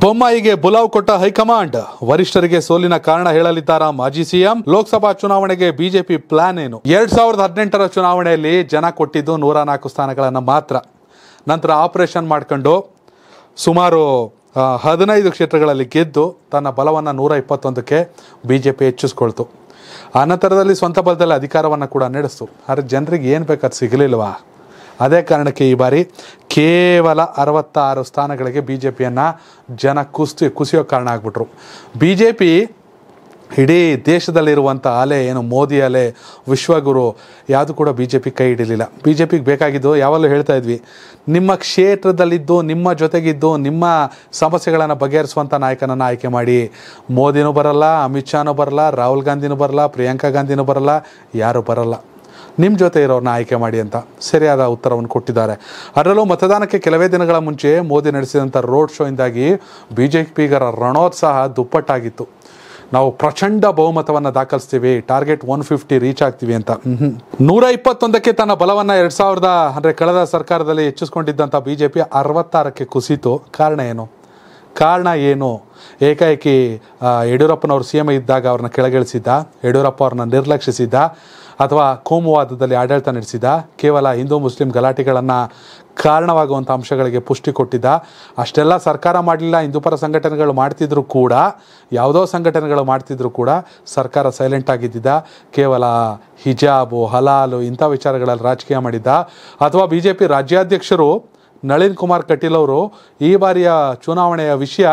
ಬೊಮ್ಮಾಯಿಗೆ ಬುಲಾವ್ ಕೊಟ್ಟ ಹೈಕಮಾಂಡ್ ವರಿಷ್ಠರಿಗೆ ಸೋಲಿನ ಕಾರಣ ಹೇಳಲಿದ್ದಾರೆ ಮಾಜಿ ಸಿಎಂ ಲೋಕಸಭಾ ಚುನಾವಣೆಗೆ ಬಿಜೆಪಿ ಪ್ಲಾನ್ ಏನು ಎರಡ್ ಸಾವಿರದ ಹದಿನೆಂಟರ ಚುನಾವಣೆಯಲ್ಲಿ ಜನ ಕೊಟ್ಟಿದ್ದು ನೂರ ನಾಲ್ಕು ಸ್ಥಾನಗಳನ್ನು ಮಾತ್ರ ನಂತರ ಆಪರೇಷನ್ ಮಾಡಿಕೊಂಡು ಸುಮಾರು ಹದಿನೈದು ಕ್ಷೇತ್ರಗಳಲ್ಲಿ ಗೆದ್ದು ತನ್ನ ಬಲವನ್ನು ನೂರ ಇಪ್ಪತ್ತೊಂದಕ್ಕೆ ಬಿಜೆಪಿ ಜೆ ಪಿ ಹೆಚ್ಚಿಸ್ಕೊಳ್ತು ಆನಂತರದಲ್ಲಿ ಸ್ವಂತ ಬಲದಲ್ಲಿ ಅಧಿಕಾರವನ್ನು ಕೂಡ ನಡೆಸ್ತು ಆದರೆ ಜನರಿಗೆ ಏನು ಬೇಕಾದ್ರೆ ಸಿಗಲಿಲ್ವಾ ಅದೇ ಕಾರಣಕ್ಕೆ ಈ ಬಾರಿ ಕೇವಲ ಅರವತ್ತಾರು ಸ್ಥಾನಗಳಿಗೆ ಬಿ ಜೆ ಪಿಯನ್ನು ಜನ ಕುಸ್ತಿ ಕುಸಿಯೋ ಕಾರಣ ಆಗ್ಬಿಟ್ರು ಬಿ ಜೆ ಪಿ ಇಡೀ ದೇಶದಲ್ಲಿರುವಂಥ ಅಲೆ ಏನು ಮೋದಿ ಅಲೆ ವಿಶ್ವಗುರು ಯಾವುದು ಕೂಡ ಬಿ ಜೆ ಪಿ ಕೈ ಹಿಡಿಲಿಲ್ಲ ಬಿ ಜೆ ಪಿಗೆ ಬೇಕಾಗಿದ್ದು ಯಾವಾಗಲೂ ಹೇಳ್ತಾ ಇದ್ವಿ ನಿಮ್ಮ ಕ್ಷೇತ್ರದಲ್ಲಿದ್ದು ನಿಮ್ಮ ಜೊತೆಗಿದ್ದು ನಿಮ್ಮ ಸಮಸ್ಯೆಗಳನ್ನು ಬಗೆಹರಿಸುವಂಥ ನಾಯಕನನ್ನು ಆಯ್ಕೆ ಮಾಡಿ ಮೋದಿನೂ ಬರಲ್ಲ ಅಮಿತ್ ಶಾನೂ ಬರಲ್ಲ ರಾಹುಲ್ ಗಾಂಧಿನೂ ಬರಲ್ಲ ಪ್ರಿಯಾಂಕಾ ಗಾಂಧಿನೂ ಬರಲ್ಲ ಯಾರೂ ಬರಲ್ಲ ನಿಮ್ಮ ಜೊತೆ ಇರೋರನ್ನ ಆಯ್ಕೆ ಮಾಡಿ ಅಂತ ಸರಿಯಾದ ಉತ್ತರವನ್ನು ಕೊಟ್ಟಿದ್ದಾರೆ ಅದರಲ್ಲೂ ಮತದಾನಕ್ಕೆ ಕೆಲವೇ ದಿನಗಳ ಮುಂಚೆ ಮೋದಿ ನಡೆಸಿದಂಥ ರೋಡ್ ಶೋಯಿಂದಾಗಿ ಬಿ ಜೆ ಪಿಗರ ರಣೋತ್ಸಾಹ ದುಪ್ಪಟ್ಟಾಗಿತ್ತು ನಾವು ಪ್ರಚಂಡ ಬಹುಮತವನ್ನು ದಾಖಲಿಸ್ತೀವಿ ಟಾರ್ಗೆಟ್ ಒನ್ ಫಿಫ್ಟಿ ರೀಚ್ ಆಗ್ತೀವಿ ಅಂತ ನೂರ ಇಪ್ಪತ್ತೊಂದಕ್ಕೆ ತನ್ನ ಬಲವನ್ನು ಎರಡು ಸಾವಿರದ ಅಂದರೆ ಕಳೆದ ಸರ್ಕಾರದಲ್ಲಿ ಹೆಚ್ಚಿಸ್ಕೊಂಡಿದ್ದಂಥ ಬಿ ಜೆ ಪಿ ಅರವತ್ತಾರಕ್ಕೆ ಕುಸಿತು ಕಾರಣ ಏನು ಕಾರಣ ಏನು ಏಕಾಏಕಿ ಯಡಿಯೂರಪ್ಪನವರು ಸಿ ಎಮ್ ಇದ್ದಾಗ ಅವ್ರನ್ನ ಕೆಳಗಿಳಿಸಿದ್ದ ಯಡಿಯೂರಪ್ಪ ಅವ್ರನ್ನ ನಿರ್ಲಕ್ಷಿಸಿದ್ದ ಅಥವಾ ಕೋಮುವಾದದಲ್ಲಿ ಆಡಳಿತ ನಡೆಸಿದ ಕೇವಲ ಹಿಂದೂ ಮುಸ್ಲಿಂ ಗಲಾಟೆಗಳನ್ನು ಕಾರಣವಾಗುವಂಥ ಅಂಶಗಳಿಗೆ ಪುಷ್ಟಿ ಕೊಟ್ಟಿದ್ದ ಅಷ್ಟೆಲ್ಲ ಸರ್ಕಾರ ಮಾಡಲಿಲ್ಲ ಹಿಂದೂಪರ ಸಂಘಟನೆಗಳು ಮಾಡ್ತಿದ್ರು ಕೂಡ ಯಾವುದೋ ಸಂಘಟನೆಗಳು ಮಾಡ್ತಿದ್ರು ಕೂಡ ಸರ್ಕಾರ ಸೈಲೆಂಟ್ ಆಗಿದ್ದಿದ್ದ ಕೇವಲ ಹಿಜಾಬು ಹಲಾಲು ಇಂಥ ವಿಚಾರಗಳಲ್ಲಿ ರಾಜಕೀಯ ಮಾಡಿದ್ದ ಅಥವಾ ಬಿ ಜೆ ಪಿ ರಾಜ್ಯಾಧ್ಯಕ್ಷರು ನಳಿನ್ ಕುಮಾರ್ ಕಟೀಲ್ ಅವರು ಈ ಬಾರಿಯ ಚುನಾವಣೆಯ ವಿಷಯ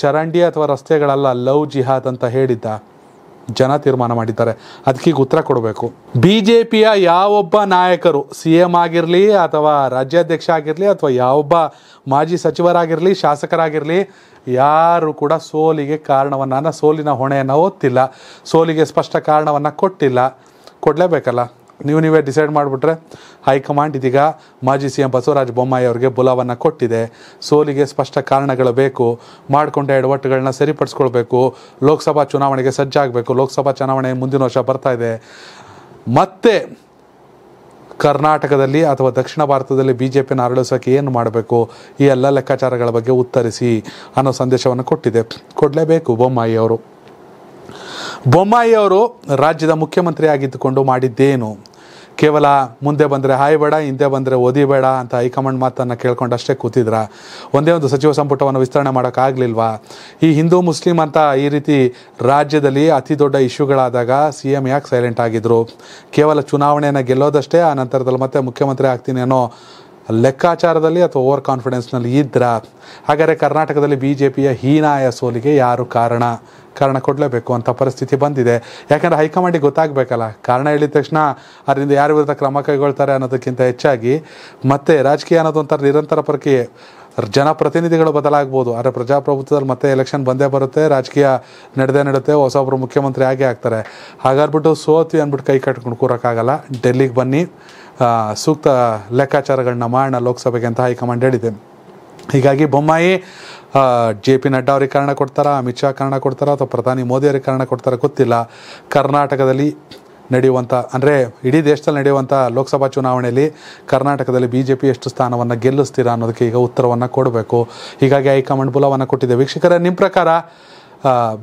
ಚರಂಡಿ ಅಥವಾ ರಸ್ತೆಗಳಲ್ಲ ಲವ್ ಜಿಹಾದ್ ಅಂತ ಹೇಳಿದ್ದ ಜನ ತೀರ್ಮಾನ ಮಾಡಿದ್ದಾರೆ ಅದಕ್ಕೆ ಉತ್ತರ ಕೊಡಬೇಕು ಬಿ ಜೆ ಪಿಯ ಯಾವೊಬ್ಬ ನಾಯಕರು ಸಿ ಎಂ ಆಗಿರಲಿ ಅಥವಾ ರಾಜ್ಯಾಧ್ಯಕ್ಷ ಆಗಿರಲಿ ಅಥವಾ ಯಾವೊಬ್ಬ ಮಾಜಿ ಸಚಿವರಾಗಿರಲಿ ಶಾಸಕರಾಗಿರಲಿ ಯಾರು ಕೂಡ ಸೋಲಿಗೆ ಕಾರಣವನ್ನು ಸೋಲಿನ ಹೊಣೆಯನ್ನು ಓದ್ತಿಲ್ಲ ಸೋಲಿಗೆ ಸ್ಪಷ್ಟ ಕಾರಣವನ್ನು ಕೊಟ್ಟಿಲ್ಲ ಕೊಡಲೇಬೇಕಲ್ಲ ನೀವು ನೀವೇ ಡಿಸೈಡ್ ಮಾಡಿಬಿಟ್ರೆ ಹೈಕಮಾಂಡ್ ಇದೀಗ ಮಾಜಿ ಸಿ ಎಂ ಬಸವರಾಜ ಬೊಮ್ಮಾಯಿ ಅವರಿಗೆ ಬುಲಾವನ್ನು ಕೊಟ್ಟಿದೆ ಸೋಲಿಗೆ ಸ್ಪಷ್ಟ ಕಾರಣಗಳು ಬೇಕು ಮಾಡಿಕೊಂಡ ಎಡವಟ್ಟುಗಳನ್ನ ಸರಿಪಡಿಸ್ಕೊಳ್ಬೇಕು ಲೋಕಸಭಾ ಚುನಾವಣೆಗೆ ಸಜ್ಜಾಗಬೇಕು ಲೋಕಸಭಾ ಚುನಾವಣೆ ಮುಂದಿನ ವರ್ಷ ಬರ್ತಾ ಇದೆ ಮತ್ತೆ ಕರ್ನಾಟಕದಲ್ಲಿ ಅಥವಾ ದಕ್ಷಿಣ ಭಾರತದಲ್ಲಿ ಬಿ ಜೆ ಪಿನ ಅರಳಿಸೋಕೆ ಏನು ಮಾಡಬೇಕು ಈ ಎಲ್ಲ ಲೆಕ್ಕಾಚಾರಗಳ ಬಗ್ಗೆ ಉತ್ತರಿಸಿ ಅನ್ನೋ ಸಂದೇಶವನ್ನು ಕೊಟ್ಟಿದೆ ಕೊಡಲೇಬೇಕು ಬೊಮ್ಮಾಯಿ ಅವರು ಬೊಮ್ಮಾಯಿಯವರು ರಾಜ್ಯದ ಮುಖ್ಯಮಂತ್ರಿ ಆಗಿದ್ದುಕೊಂಡು ಮಾಡಿದ್ದೇನು ಕೇವಲ ಮುಂದೆ ಬಂದರೆ ಹಾಯ್ ಬೇಡ ಹಿಂದೆ ಬಂದರೆ ಓದಿಬೇಡ ಅಂತ ಹೈಕಮಾಂಡ್ ಮಾತನ್ನು ಕೇಳ್ಕೊಂಡು ಅಷ್ಟೇ ಕೂತಿದ್ರ ಒಂದೇ ಒಂದು ಸಚಿವ ಸಂಪುಟವನ್ನು ವಿಸ್ತರಣೆ ಮಾಡೋಕ್ಕಾಗಲಿಲ್ವಾ ಈ ಹಿಂದೂ ಮುಸ್ಲಿಂ ಅಂತ ಈ ರೀತಿ ರಾಜ್ಯದಲ್ಲಿ ಅತಿ ದೊಡ್ಡ ಇಶ್ಯೂಗಳಾದಾಗ ಸಿ ಎಮ್ ಯಾಕೆ ಸೈಲೆಂಟ್ ಆಗಿದ್ರು ಕೇವಲ ಚುನಾವಣೆಯನ್ನು ಗೆಲ್ಲೋದಷ್ಟೇ ಆ ನಂತರದಲ್ಲಿ ಮತ್ತೆ ಮುಖ್ಯಮಂತ್ರಿ ಆಗ್ತೀನಿ ಅನ್ನೋ ಲೆಕ್ಕಾಚಾರದಲ್ಲಿ ಅಥವಾ ಓವರ್ ಕಾನ್ಫಿಡೆನ್ಸ್ನಲ್ಲಿ ಇದ್ರ ಹಾಗಾದರೆ ಕರ್ನಾಟಕದಲ್ಲಿ ಬಿ ಜೆ ಪಿಯ ಹೀನಾಯ ಸೋಲಿಗೆ ಯಾರು ಕಾರಣ ಕಾರಣ ಕೊಡಲೇಬೇಕು ಅಂತ ಪರಿಸ್ಥಿತಿ ಬಂದಿದೆ ಯಾಕಂದರೆ ಹೈಕಮಾಂಡಿಗೆ ಗೊತ್ತಾಗಬೇಕಲ್ಲ ಕಾರಣ ಹೇಳಿದ ತಕ್ಷಣ ಅದರಿಂದ ಯಾರ ವಿರುದ್ಧ ಕ್ರಮ ಕೈಗೊಳ್ತಾರೆ ಅನ್ನೋದಕ್ಕಿಂತ ಹೆಚ್ಚಾಗಿ ಮತ್ತೆ ರಾಜಕೀಯ ಅನ್ನೋದು ನಿರಂತರ ಪ್ರಕ್ರಿಯೆ ಜನಪ್ರತಿನಿಧಿಗಳು ಬದಲಾಗ್ಬೋದು ಆದರೆ ಪ್ರಜಾಪ್ರಭುತ್ವದಲ್ಲಿ ಮತ್ತೆ ಎಲೆಕ್ಷನ್ ಬಂದೇ ಬರುತ್ತೆ ರಾಜಕೀಯ ನಡೆದೇ ನಡೆಯುತ್ತೆ ಹೊಸೊಬ್ಬರು ಮುಖ್ಯಮಂತ್ರಿ ಆಗೇ ಆಗ್ತಾರೆ ಹಾಗಾದ್ಬಿಟ್ಟು ಸೋತಿ ಅಂದ್ಬಿಟ್ಟು ಕೈ ಕಟ್ಕೊಂಡು ಕೂರೋಕ್ಕಾಗಲ್ಲ ಡೆಲ್ಲಿಗೆ ಬನ್ನಿ ಸೂಕ್ತ ಲೆಕ್ಕಾಚಾರಗಳನ್ನ ಮಾಡೋಣ ಲೋಕಸಭೆಗೆ ಅಂತ ಹೈಕಮಾಂಡ್ ಹೇಳಿದೆ ಹೀಗಾಗಿ ಬೊಮ್ಮಾಯಿ ಜೆ ಪಿ ನಡ್ಡಾ ಅವರಿಗೆ ಕಾರಣ ಕೊಡ್ತಾರಾ ಅಮಿತ್ ಶಾ ಕಾರಣ ಕೊಡ್ತಾರಾ ಅಥವಾ ಪ್ರಧಾನಿ ಮೋದಿ ಅವರಿಗೆ ಕಾರಣ ಕೊಡ್ತಾರಾ ಗೊತ್ತಿಲ್ಲ ಕರ್ನಾಟಕದಲ್ಲಿ ನಡೆಯುವಂಥ ಅಂದರೆ ಇಡೀ ದೇಶದಲ್ಲಿ ನಡೆಯುವಂಥ ಲೋಕಸಭಾ ಚುನಾವಣೆಯಲ್ಲಿ ಕರ್ನಾಟಕದಲ್ಲಿ ಬಿ ಜೆ ಪಿ ಎಷ್ಟು ಸ್ಥಾನವನ್ನು ಗೆಲ್ಲಿಸ್ತೀರಾ ಅನ್ನೋದಕ್ಕೆ ಈಗ ಉತ್ತರವನ್ನು ಕೊಡಬೇಕು ಹೀಗಾಗಿ ಹೈಕಮಾಂಡ್ ಬುಲವನ್ನು ಕೊಟ್ಟಿದೆ ವೀಕ್ಷಕರ ನಿಮ್ಮ ಪ್ರಕಾರ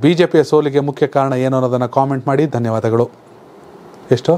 ಬಿ ಜೆ ಪಿಯ ಸೋಲಿಗೆ ಮುಖ್ಯ ಕಾರಣ ಏನು ಅನ್ನೋದನ್ನು ಕಾಮೆಂಟ್ ಮಾಡಿ ಧನ್ಯವಾದಗಳು ಎಷ್ಟು